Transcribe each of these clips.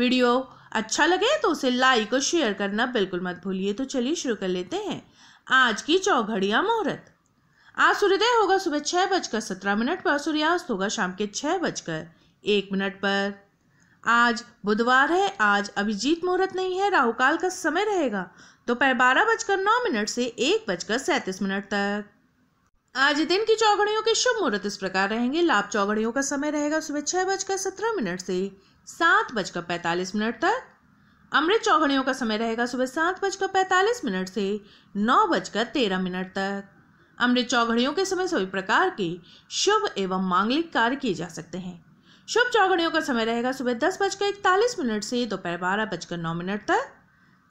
video अच्छा लगे तो उसे लाइक और शेयर करना बिल्कुल मत भूलिए तो चलिए शुरू कर लेते हैं आज की चौघड़िया मुहूर्त आज सूर्योदय होगा सुबह छह बजकर सत्रह मिनट पर सूर्यास्त होगा शाम के छह बजकर एक मिनट पर आज बुधवार है आज अभिजीत मुहूर्त नहीं है राहुकाल का समय रहेगा दोपहर तो बारह बजकर नौ मिनट से एक बजकर सैंतीस मिनट तक आज दिन की चौघड़ियों के शुभ मुहूर्त इस प्रकार रहेंगे लाभ चौगड़ियों का समय रहेगा सुबह छह बजकर सत्रह मिनट से सात बजकर पैंतालीस मिनट तक अमृत चौगड़ियों का समय रहेगा सुबह सात बजकर पैंतालीस मिनट से नौ बजकर तेरह मिनट तक अमृत चौघड़ियों के समय सभी प्रकार के शुभ एवं मांगलिक कार्य किए जा सकते हैं शुभ चौघड़ियों का समय रहेगा सुबह दस बजकर इकतालीस मिनट से दोपहर बारह बजकर नौ मिनट तक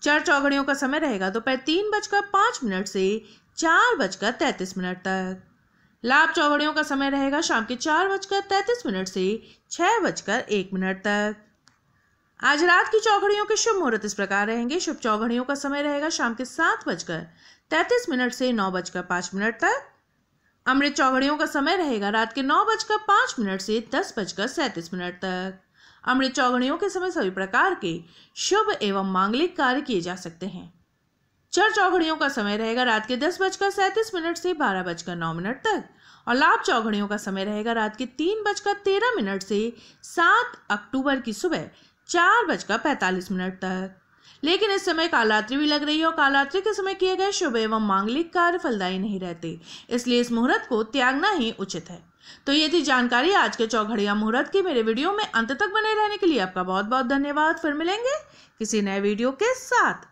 चार चौघड़ियों का समय रहेगा दोपहर तीन बजकर पाँच मिनट से चार बजकर तैंतीस मिनट तक लाभ चौवड़ियों का समय रहेगा शाम के चार बजकर तैंतीस मिनट से छः बजकर एक मिनट तक आज रात की चौघड़ियों के शुभ मुहूर्त इस प्रकार रहेंगे शुभ चौघड़ियों का समय रहेगा शाम के सात बजकर तैंतीस मिनट से नौ बजकर पाँच मिनट तक अमृत चौघड़ियों का समय रहेगा रात के नौ बजकर पाँच मिनट से दस बजकर सैंतीस मिनट तक अमृत चौघड़ियों के समय सभी प्रकार के शुभ एवं मांगलिक कार्य किए जा सकते हैं चर चौघड़ियों का समय रहेगा रात के दस बजकर सैंतीस मिनट से बारह बजकर नौ मिनट तक और लाभ चौघड़ियों का समय रहेगा रात के तीन बजकर तेरह मिनट से सात अक्टूबर की सुबह चार बजकर पैंतालीस मिनट तक लेकिन इस समय कालरात्रि भी लग रही है और कालरात्रि के समय किए गए शुभ एवं मांगलिक कार्य फलदायी नहीं रहते इसलिए इस मुहूर्त को त्यागना ही उचित है तो ये थी जानकारी आज के चौघड़िया मुहूर्त की मेरे वीडियो में अंत तक बने रहने के लिए आपका बहुत बहुत धन्यवाद फिर मिलेंगे किसी नए वीडियो के साथ